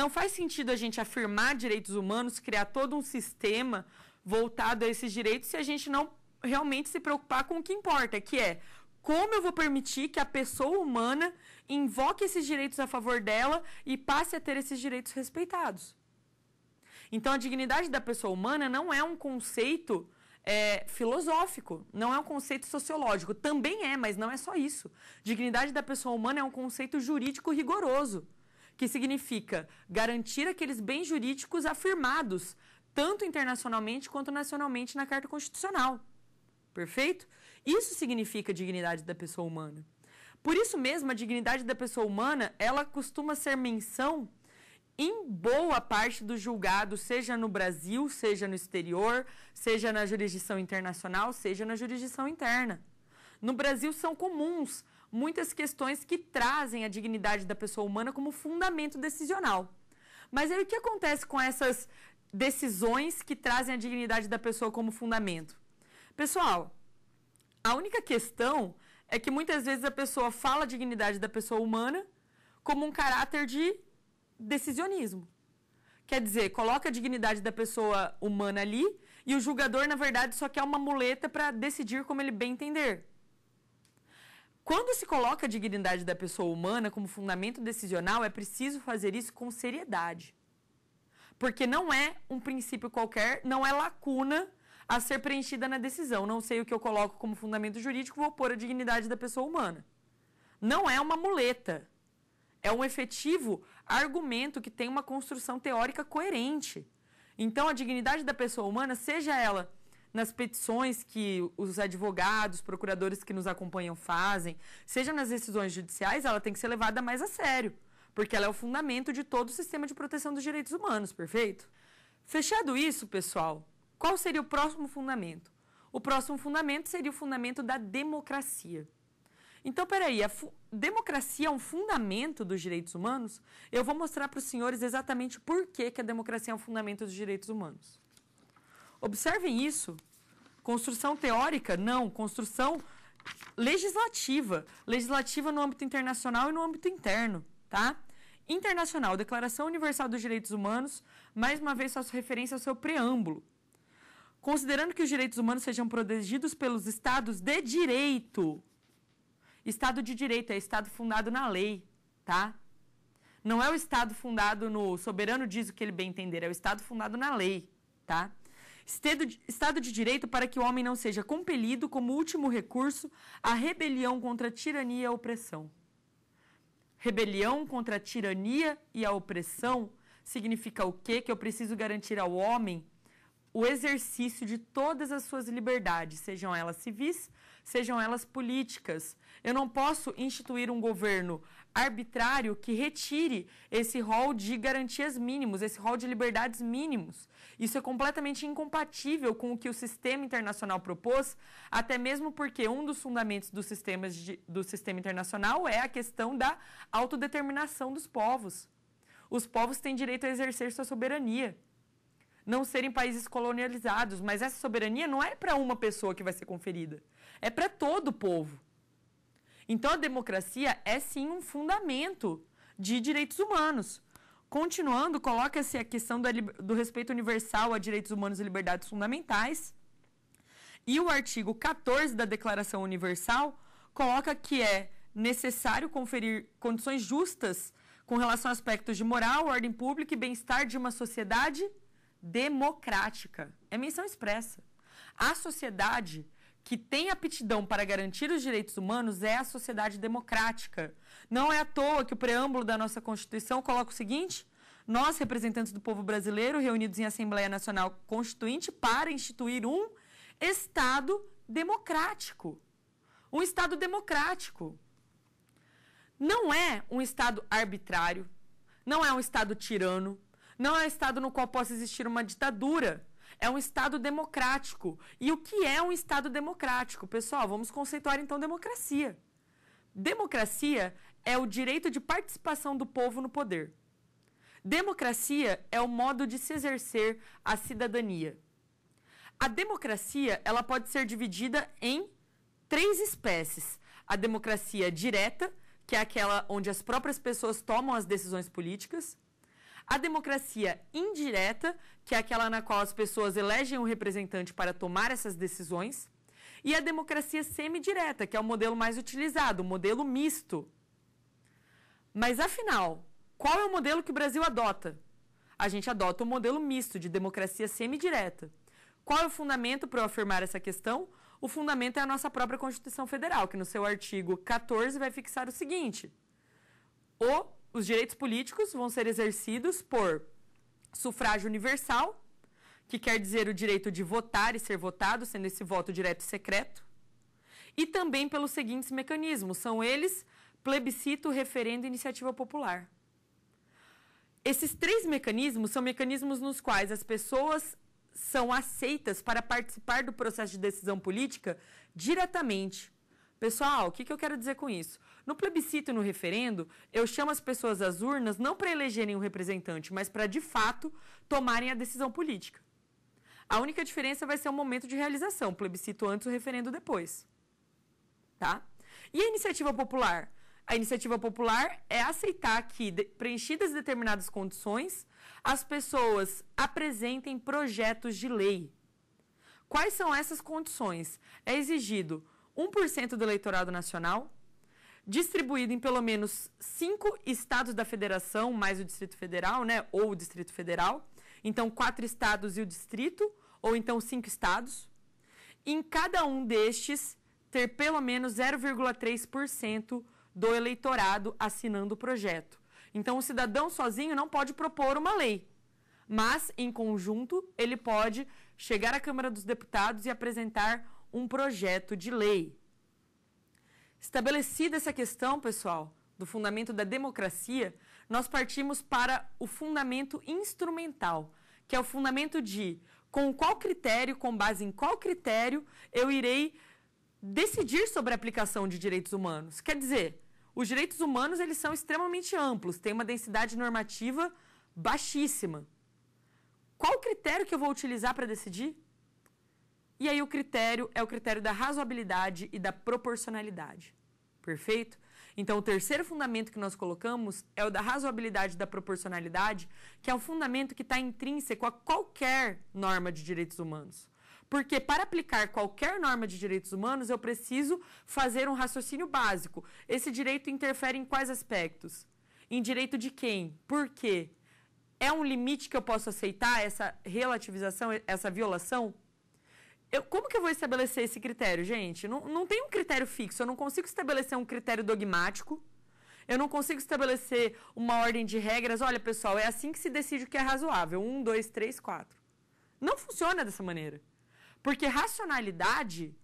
Não faz sentido a gente afirmar direitos humanos, criar todo um sistema voltado a esses direitos, se a gente não realmente se preocupar com o que importa, que é como eu vou permitir que a pessoa humana invoque esses direitos a favor dela e passe a ter esses direitos respeitados. Então, a dignidade da pessoa humana não é um conceito é, filosófico, não é um conceito sociológico. Também é, mas não é só isso. Dignidade da pessoa humana é um conceito jurídico rigoroso, que significa garantir aqueles bens jurídicos afirmados, tanto internacionalmente quanto nacionalmente, na Carta Constitucional. Perfeito? Isso significa dignidade da pessoa humana. Por isso mesmo, a dignidade da pessoa humana, ela costuma ser menção em boa parte do julgado, seja no Brasil, seja no exterior, seja na jurisdição internacional, seja na jurisdição interna. No Brasil são comuns muitas questões que trazem a dignidade da pessoa humana como fundamento decisional. Mas aí o que acontece com essas decisões que trazem a dignidade da pessoa como fundamento? Pessoal, a única questão é que muitas vezes a pessoa fala a dignidade da pessoa humana como um caráter de decisionismo. Quer dizer, coloca a dignidade da pessoa humana ali e o julgador, na verdade, só quer uma muleta para decidir como ele bem entender. Quando se coloca a dignidade da pessoa humana como fundamento decisional, é preciso fazer isso com seriedade. Porque não é um princípio qualquer, não é lacuna a ser preenchida na decisão. Não sei o que eu coloco como fundamento jurídico, vou pôr a dignidade da pessoa humana. Não é uma muleta. É um efetivo argumento que tem uma construção teórica coerente. Então, a dignidade da pessoa humana, seja ela nas petições que os advogados, procuradores que nos acompanham fazem, seja nas decisões judiciais, ela tem que ser levada mais a sério, porque ela é o fundamento de todo o sistema de proteção dos direitos humanos, perfeito? Fechado isso, pessoal, qual seria o próximo fundamento? O próximo fundamento seria o fundamento da democracia. Então, peraí, a democracia é um fundamento dos direitos humanos? Eu vou mostrar para os senhores exatamente por que, que a democracia é um fundamento dos direitos humanos. Observem isso. Construção teórica? Não. Construção legislativa. Legislativa no âmbito internacional e no âmbito interno, tá? Internacional, Declaração Universal dos Direitos Humanos, mais uma vez faço referência ao seu preâmbulo. Considerando que os direitos humanos sejam protegidos pelos estados de direito, Estado de direito é Estado fundado na lei, tá? Não é o Estado fundado no soberano diz o que ele bem entender, é o Estado fundado na lei, tá? Estado de, estado de direito para que o homem não seja compelido, como último recurso, à rebelião contra a tirania e a opressão. Rebelião contra a tirania e a opressão significa o quê? Que eu preciso garantir ao homem o exercício de todas as suas liberdades, sejam elas civis, sejam elas políticas. Eu não posso instituir um governo arbitrário que retire esse rol de garantias mínimos, esse rol de liberdades mínimos. Isso é completamente incompatível com o que o sistema internacional propôs, até mesmo porque um dos fundamentos do sistema, de, do sistema internacional é a questão da autodeterminação dos povos. Os povos têm direito a exercer sua soberania não serem países colonializados, mas essa soberania não é para uma pessoa que vai ser conferida é para todo o povo. Então a democracia é sim um fundamento de direitos humanos. Continuando, coloca-se a questão do respeito universal a direitos humanos e liberdades fundamentais. E o artigo 14 da Declaração Universal coloca que é necessário conferir condições justas com relação a aspectos de moral, ordem pública e bem-estar de uma sociedade democrática. É menção expressa. A sociedade que tem aptidão para garantir os direitos humanos é a sociedade democrática. Não é à toa que o preâmbulo da nossa Constituição coloca o seguinte: nós, representantes do povo brasileiro, reunidos em Assembleia Nacional Constituinte, para instituir um Estado democrático. Um Estado democrático. Não é um Estado arbitrário, não é um Estado tirano, não é um Estado no qual possa existir uma ditadura é um Estado democrático. E o que é um Estado democrático? Pessoal, vamos conceituar então democracia. Democracia é o direito de participação do povo no poder. Democracia é o modo de se exercer a cidadania. A democracia ela pode ser dividida em três espécies: a democracia direta, que é aquela onde as próprias pessoas tomam as decisões políticas; a democracia indireta, que é aquela na qual as pessoas elegem um representante para tomar essas decisões, e a democracia semidireta, que é o modelo mais utilizado, o modelo misto. Mas afinal, qual é o modelo que o Brasil adota? A gente adota o um modelo misto de democracia semidireta. Qual é o fundamento para eu afirmar essa questão? O fundamento é a nossa própria Constituição Federal, que no seu artigo 14 vai fixar o seguinte: o os direitos políticos vão ser exercidos por sufrágio universal, que quer dizer o direito de votar e ser votado, sendo esse voto direto e secreto, e também pelos seguintes mecanismos: são eles plebiscito, referendo e iniciativa popular. Esses três mecanismos são mecanismos nos quais as pessoas são aceitas para participar do processo de decisão política diretamente. Pessoal, o que, que eu quero dizer com isso? No plebiscito e no referendo, eu chamo as pessoas às urnas não para elegerem um representante, mas para de fato tomarem a decisão política. A única diferença vai ser o momento de realização, plebiscito antes, o referendo depois. Tá? E a iniciativa popular? A iniciativa popular é aceitar que, preenchidas determinadas condições, as pessoas apresentem projetos de lei. Quais são essas condições? É exigido 1% do eleitorado nacional, distribuído em pelo menos cinco estados da federação, mais o Distrito Federal, né? Ou o Distrito Federal. Então, quatro estados e o distrito, ou então cinco estados. Em cada um destes, ter pelo menos 0,3% do eleitorado assinando o projeto. Então, o cidadão sozinho não pode propor uma lei, mas, em conjunto, ele pode chegar à Câmara dos Deputados e apresentar um projeto de lei. Estabelecida essa questão, pessoal, do fundamento da democracia, nós partimos para o fundamento instrumental, que é o fundamento de com qual critério, com base em qual critério, eu irei decidir sobre a aplicação de direitos humanos. Quer dizer, os direitos humanos eles são extremamente amplos, têm uma densidade normativa baixíssima. Qual critério que eu vou utilizar para decidir? E aí o critério é o critério da razoabilidade e da proporcionalidade. Perfeito? Então, o terceiro fundamento que nós colocamos é o da razoabilidade e da proporcionalidade, que é um fundamento que está intrínseco a qualquer norma de direitos humanos. Porque para aplicar qualquer norma de direitos humanos, eu preciso fazer um raciocínio básico. Esse direito interfere em quais aspectos? Em direito de quem? Por quê? É um limite que eu posso aceitar essa relativização, essa violação? Eu, como que eu vou estabelecer esse critério, gente? Não, não tem um critério fixo. Eu não consigo estabelecer um critério dogmático. Eu não consigo estabelecer uma ordem de regras. Olha, pessoal, é assim que se decide o que é razoável. Um, dois, três, quatro. Não funciona dessa maneira. Porque racionalidade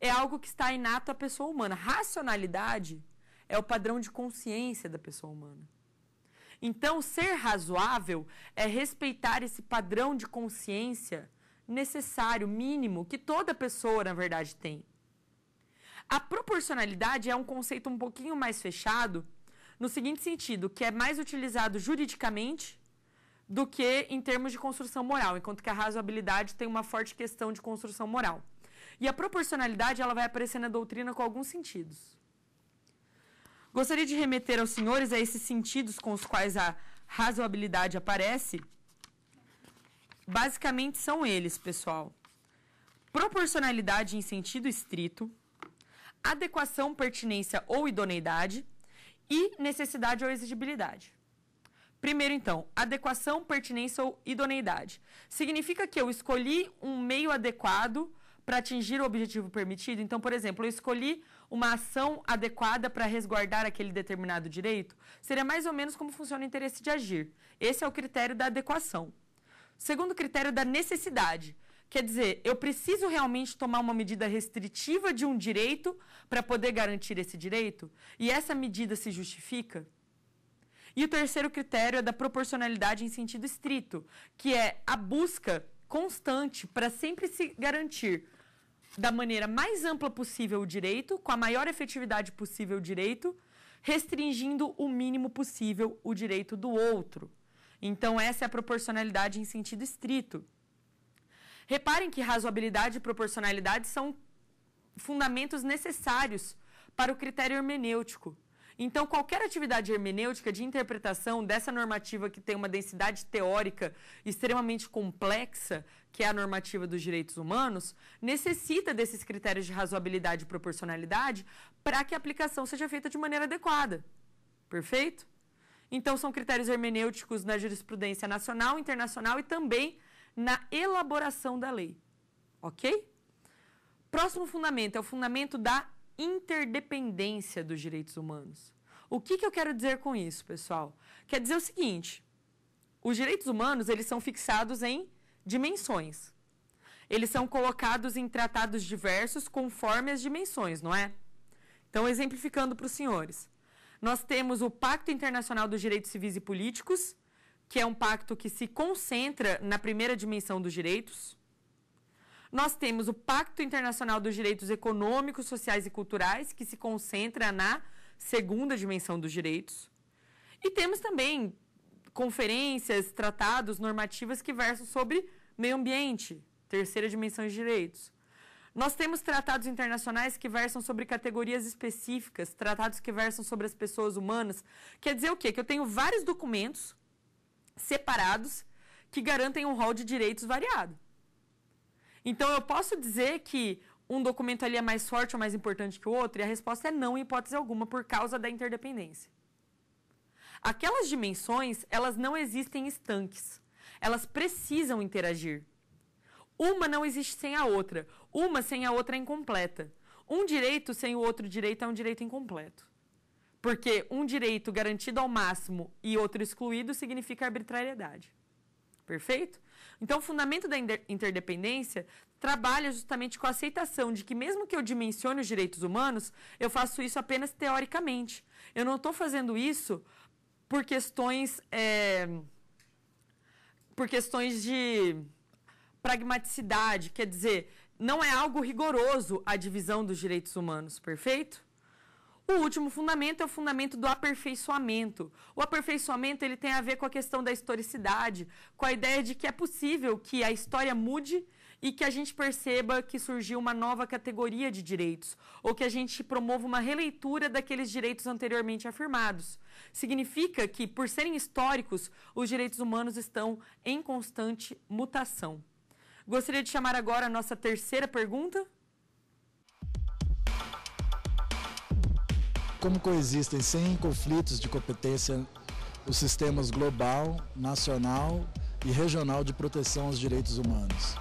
é algo que está inato à pessoa humana. Racionalidade é o padrão de consciência da pessoa humana. Então, ser razoável é respeitar esse padrão de consciência necessário, mínimo, que toda pessoa, na verdade, tem. A proporcionalidade é um conceito um pouquinho mais fechado, no seguinte sentido, que é mais utilizado juridicamente do que em termos de construção moral, enquanto que a razoabilidade tem uma forte questão de construção moral. E a proporcionalidade ela vai aparecer na doutrina com alguns sentidos. Gostaria de remeter aos senhores a esses sentidos com os quais a razoabilidade aparece basicamente são eles, pessoal: proporcionalidade em sentido estrito, adequação, pertinência ou idoneidade e necessidade ou exigibilidade. Primeiro, então, adequação, pertinência ou idoneidade. Significa que eu escolhi um meio adequado para atingir o objetivo permitido. Então, por exemplo, eu escolhi uma ação adequada para resguardar aquele determinado direito. Seria mais ou menos como funciona o interesse de agir. Esse é o critério da adequação. Segundo critério da necessidade. Quer dizer, eu preciso realmente tomar uma medida restritiva de um direito para poder garantir esse direito? E essa medida se justifica? E o terceiro critério é da proporcionalidade em sentido estrito, que é a busca constante para sempre se garantir da maneira mais ampla possível o direito, com a maior efetividade possível o direito, restringindo o mínimo possível o direito do outro. Então, essa é a proporcionalidade em sentido estrito. Reparem que razoabilidade e proporcionalidade são fundamentos necessários para o critério hermenêutico. Então, qualquer atividade hermenêutica de interpretação dessa normativa que tem uma densidade teórica extremamente complexa, que é a normativa dos direitos humanos, necessita desses critérios de razoabilidade e proporcionalidade para que a aplicação seja feita de maneira adequada. Perfeito? Então, são critérios hermenêuticos na jurisprudência nacional, internacional e também na elaboração da lei. Ok? Próximo fundamento é o fundamento da interdependência dos direitos humanos. O que, que eu quero dizer com isso, pessoal? Quer dizer o seguinte: os direitos humanos eles são fixados em dimensões. Eles são colocados em tratados diversos conforme as dimensões, não é? Então, exemplificando para os senhores. Nós temos o Pacto Internacional dos Direitos Civis e Políticos, que é um pacto que se concentra na primeira dimensão dos direitos. Nós temos o Pacto Internacional dos Direitos Econômicos, Sociais e Culturais, que se concentra na segunda dimensão dos direitos. E temos também conferências, tratados, normativas que versam sobre meio ambiente, terceira dimensão de direitos. Nós temos tratados internacionais que versam sobre categorias específicas, tratados que versam sobre as pessoas humanas. Quer dizer o quê? Que eu tenho vários documentos separados que garantem um rol de direitos variado. Então eu posso dizer que um documento ali é mais forte ou mais importante que o outro? E a resposta é não, em hipótese alguma, por causa da interdependência. Aquelas dimensões, elas não existem estanques. Elas precisam interagir. Uma não existe sem a outra. Uma sem a outra é incompleta. Um direito sem o outro direito é um direito incompleto. Porque um direito garantido ao máximo e outro excluído significa arbitrariedade. Perfeito? Então, o fundamento da interdependência trabalha justamente com a aceitação de que, mesmo que eu dimensione os direitos humanos, eu faço isso apenas teoricamente. Eu não estou fazendo isso por questões. É, por questões de pragmaticidade, quer dizer, não é algo rigoroso a divisão dos direitos humanos, perfeito? O último fundamento é o fundamento do aperfeiçoamento. O aperfeiçoamento ele tem a ver com a questão da historicidade, com a ideia de que é possível que a história mude e que a gente perceba que surgiu uma nova categoria de direitos, ou que a gente promova uma releitura daqueles direitos anteriormente afirmados. Significa que, por serem históricos, os direitos humanos estão em constante mutação. Gostaria de chamar agora a nossa terceira pergunta. Como coexistem sem conflitos de competência os sistemas global, nacional e regional de proteção aos direitos humanos?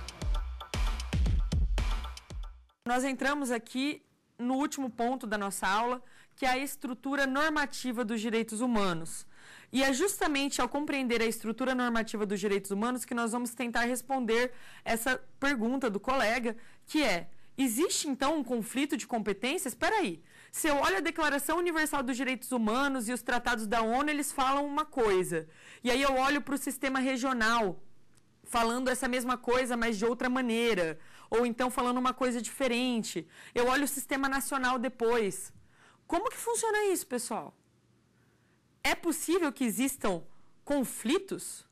Nós entramos aqui no último ponto da nossa aula, que é a estrutura normativa dos direitos humanos. E é justamente ao compreender a estrutura normativa dos direitos humanos que nós vamos tentar responder essa pergunta do colega, que é: existe então um conflito de competências? Espera aí. Se eu olho a Declaração Universal dos Direitos Humanos e os tratados da ONU, eles falam uma coisa. E aí eu olho para o sistema regional, falando essa mesma coisa, mas de outra maneira, ou então falando uma coisa diferente. Eu olho o sistema nacional depois. Como que funciona isso, pessoal? É possível que existam conflitos?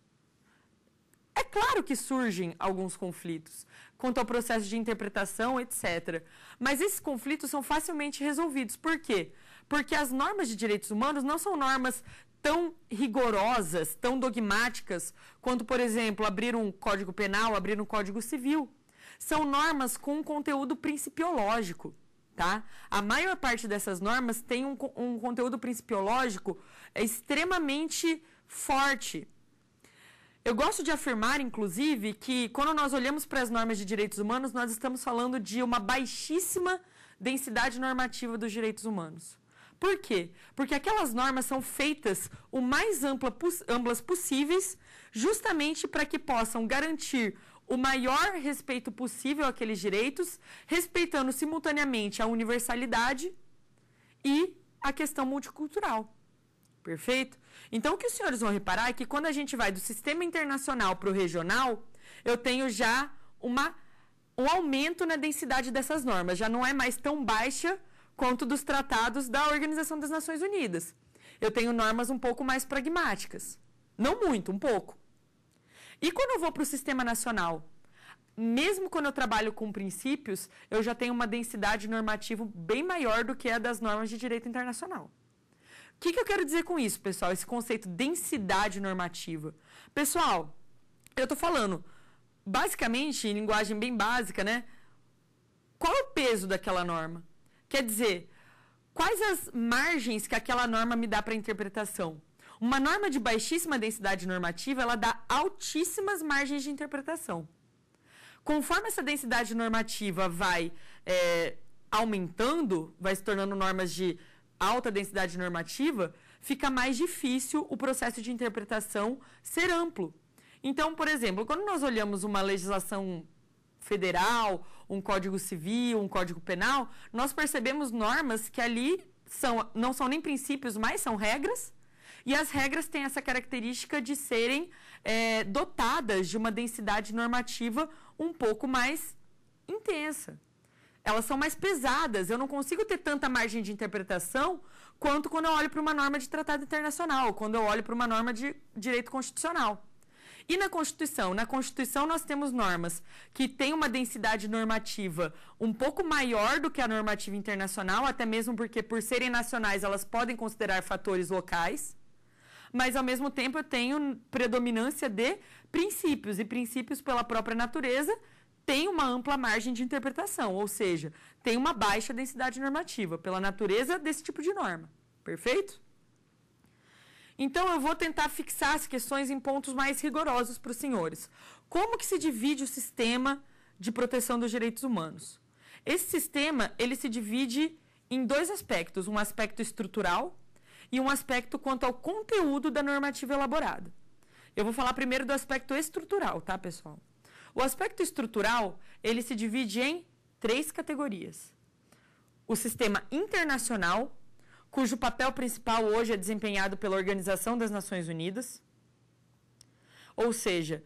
É claro que surgem alguns conflitos quanto ao processo de interpretação, etc. Mas esses conflitos são facilmente resolvidos. Por quê? Porque as normas de direitos humanos não são normas tão rigorosas, tão dogmáticas, quanto, por exemplo, abrir um código penal, abrir um código civil. São normas com um conteúdo principiológico tá? A maior parte dessas normas tem um, um conteúdo principiológico extremamente forte. Eu gosto de afirmar, inclusive, que quando nós olhamos para as normas de direitos humanos, nós estamos falando de uma baixíssima densidade normativa dos direitos humanos. Por quê? Porque aquelas normas são feitas o mais ampla, amplas possíveis, justamente para que possam garantir o maior respeito possível àqueles direitos, respeitando simultaneamente a universalidade e a questão multicultural. Perfeito? Então, o que os senhores vão reparar é que quando a gente vai do sistema internacional para o regional, eu tenho já uma, um aumento na densidade dessas normas, já não é mais tão baixa quanto dos tratados da Organização das Nações Unidas. Eu tenho normas um pouco mais pragmáticas. Não muito, um pouco. E quando eu vou para o sistema nacional? Mesmo quando eu trabalho com princípios, eu já tenho uma densidade normativa bem maior do que a das normas de direito internacional. O que, que eu quero dizer com isso, pessoal? Esse conceito densidade normativa. Pessoal, eu estou falando, basicamente, em linguagem bem básica, né? Qual é o peso daquela norma? Quer dizer, quais as margens que aquela norma me dá para interpretação? Uma norma de baixíssima densidade normativa, ela dá altíssimas margens de interpretação. Conforme essa densidade normativa vai é, aumentando, vai se tornando normas de alta densidade normativa, fica mais difícil o processo de interpretação ser amplo. Então, por exemplo, quando nós olhamos uma legislação federal, um código civil, um código penal, nós percebemos normas que ali são, não são nem princípios, mas são regras, e as regras têm essa característica de serem é, dotadas de uma densidade normativa um pouco mais intensa. Elas são mais pesadas. Eu não consigo ter tanta margem de interpretação quanto quando eu olho para uma norma de tratado internacional, quando eu olho para uma norma de direito constitucional. E na Constituição? Na Constituição nós temos normas que têm uma densidade normativa um pouco maior do que a normativa internacional, até mesmo porque, por serem nacionais, elas podem considerar fatores locais mas ao mesmo tempo eu tenho predominância de princípios, e princípios pela própria natureza tem uma ampla margem de interpretação, ou seja, tem uma baixa densidade normativa pela natureza desse tipo de norma. Perfeito? Então eu vou tentar fixar as questões em pontos mais rigorosos para os senhores. Como que se divide o sistema de proteção dos direitos humanos? Esse sistema, ele se divide em dois aspectos, um aspecto estrutural e um aspecto quanto ao conteúdo da normativa elaborada. Eu vou falar primeiro do aspecto estrutural, tá, pessoal? O aspecto estrutural, ele se divide em três categorias. O sistema internacional, cujo papel principal hoje é desempenhado pela Organização das Nações Unidas. Ou seja,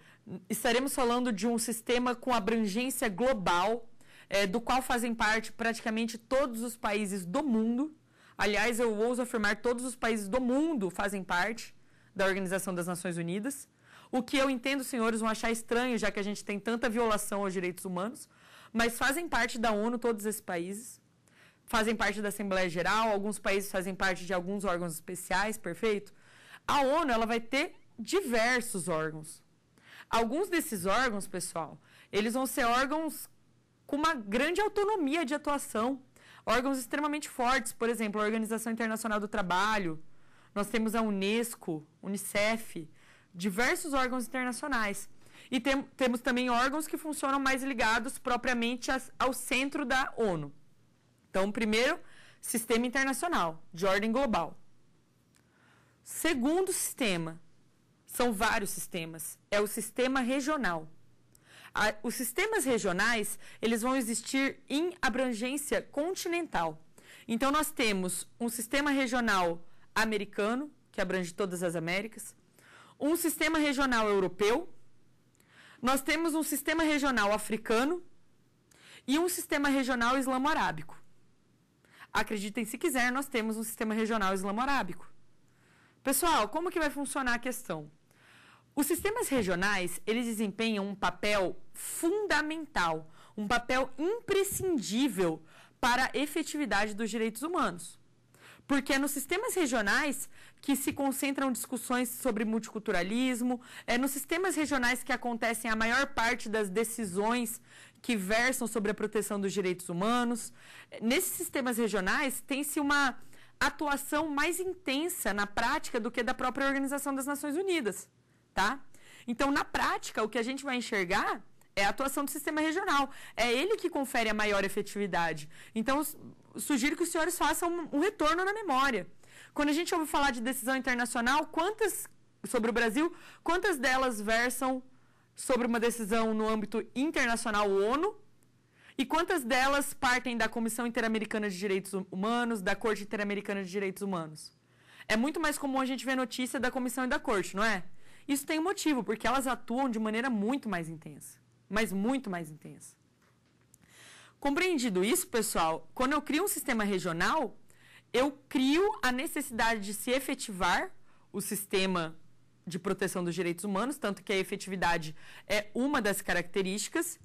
estaremos falando de um sistema com abrangência global, é, do qual fazem parte praticamente todos os países do mundo. Aliás, eu ouso afirmar que todos os países do mundo fazem parte da Organização das Nações Unidas. O que eu entendo, senhores, vão achar estranho, já que a gente tem tanta violação aos direitos humanos, mas fazem parte da ONU todos esses países. Fazem parte da Assembleia Geral, alguns países fazem parte de alguns órgãos especiais, perfeito? A ONU, ela vai ter diversos órgãos. Alguns desses órgãos, pessoal, eles vão ser órgãos com uma grande autonomia de atuação órgãos extremamente fortes, por exemplo, a Organização Internacional do Trabalho, nós temos a Unesco, Unicef, diversos órgãos internacionais. E tem, temos também órgãos que funcionam mais ligados propriamente as, ao centro da ONU. Então, primeiro, sistema internacional, de ordem global. Segundo sistema, são vários sistemas, é o sistema regional. A, os sistemas regionais, eles vão existir em abrangência continental. Então, nós temos um sistema regional americano, que abrange todas as Américas, um sistema regional europeu, nós temos um sistema regional africano e um sistema regional islamo-arábico. Acreditem se quiser, nós temos um sistema regional islamo-arábico. Pessoal, como que vai funcionar a questão? Os sistemas regionais, eles desempenham um papel fundamental, um papel imprescindível para a efetividade dos direitos humanos. Porque é nos sistemas regionais que se concentram discussões sobre multiculturalismo, é nos sistemas regionais que acontecem a maior parte das decisões que versam sobre a proteção dos direitos humanos. Nesses sistemas regionais, tem-se uma atuação mais intensa na prática do que da própria Organização das Nações Unidas tá? Então, na prática, o que a gente vai enxergar é a atuação do sistema regional. É ele que confere a maior efetividade. Então, sugiro que os senhores façam um, um retorno na memória. Quando a gente ouve falar de decisão internacional, quantas sobre o Brasil, quantas delas versam sobre uma decisão no âmbito internacional ONU? E quantas delas partem da Comissão Interamericana de Direitos hum, Humanos, da Corte Interamericana de Direitos Humanos? É muito mais comum a gente ver notícia da Comissão e da Corte, não é? Isso tem um motivo, porque elas atuam de maneira muito mais intensa, mas muito mais intensa. Compreendido isso, pessoal, quando eu crio um sistema regional, eu crio a necessidade de se efetivar o sistema de proteção dos direitos humanos, tanto que a efetividade é uma das características,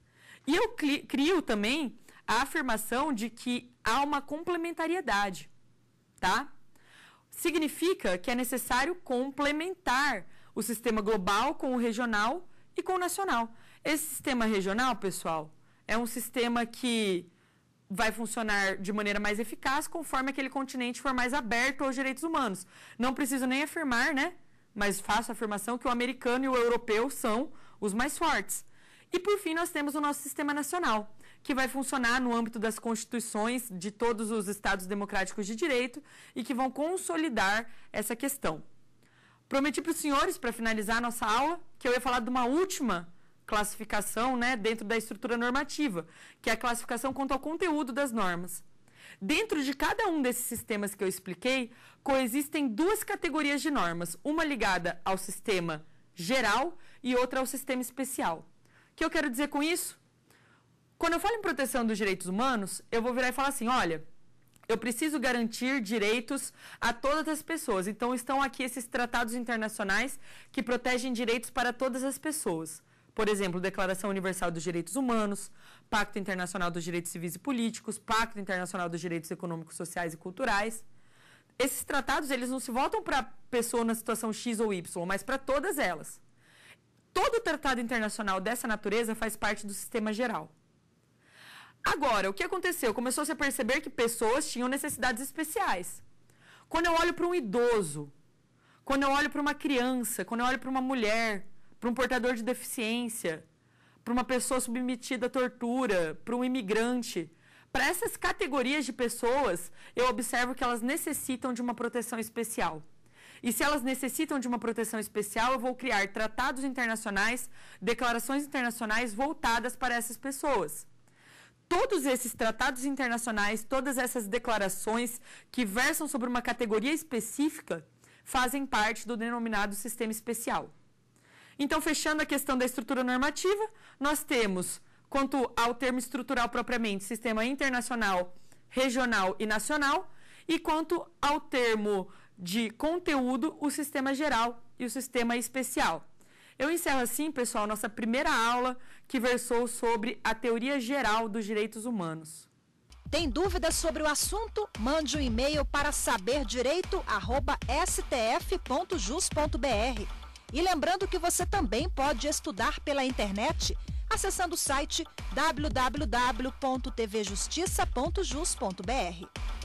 e eu crio também a afirmação de que há uma complementariedade, tá? Significa que é necessário complementar o sistema global com o regional e com o nacional. Esse sistema regional, pessoal, é um sistema que vai funcionar de maneira mais eficaz conforme aquele continente for mais aberto aos direitos humanos. Não preciso nem afirmar, né? Mas faço a afirmação que o americano e o europeu são os mais fortes. E por fim, nós temos o nosso sistema nacional, que vai funcionar no âmbito das constituições de todos os estados democráticos de direito e que vão consolidar essa questão. Prometi para os senhores, para finalizar a nossa aula, que eu ia falar de uma última classificação né, dentro da estrutura normativa, que é a classificação quanto ao conteúdo das normas. Dentro de cada um desses sistemas que eu expliquei, coexistem duas categorias de normas, uma ligada ao sistema geral e outra ao sistema especial. O que eu quero dizer com isso? Quando eu falo em proteção dos direitos humanos, eu vou virar e falar assim: olha, eu preciso garantir direitos a todas as pessoas. Então estão aqui esses tratados internacionais que protegem direitos para todas as pessoas. Por exemplo, Declaração Universal dos Direitos Humanos, Pacto Internacional dos Direitos Civis e Políticos, Pacto Internacional dos Direitos Econômicos, Sociais e Culturais. Esses tratados, eles não se voltam para a pessoa na situação X ou Y, mas para todas elas. Todo tratado internacional dessa natureza faz parte do sistema geral. Agora, o que aconteceu? Começou-se a perceber que pessoas tinham necessidades especiais. Quando eu olho para um idoso, quando eu olho para uma criança, quando eu olho para uma mulher, para um portador de deficiência, para uma pessoa submetida à tortura, para um imigrante, para essas categorias de pessoas, eu observo que elas necessitam de uma proteção especial. E se elas necessitam de uma proteção especial, eu vou criar tratados internacionais, declarações internacionais voltadas para essas pessoas todos esses tratados internacionais, todas essas declarações que versam sobre uma categoria específica fazem parte do denominado sistema especial. Então, fechando a questão da estrutura normativa, nós temos, quanto ao termo estrutural propriamente, sistema internacional, regional e nacional, e quanto ao termo de conteúdo, o sistema geral e o sistema especial. Eu encerro assim, pessoal, nossa primeira aula que versou sobre a teoria geral dos direitos humanos. Tem dúvidas sobre o assunto? Mande um e-mail para saberdireito@stf.jus.br. E lembrando que você também pode estudar pela internet acessando o site www.tvjustiça.jus.br.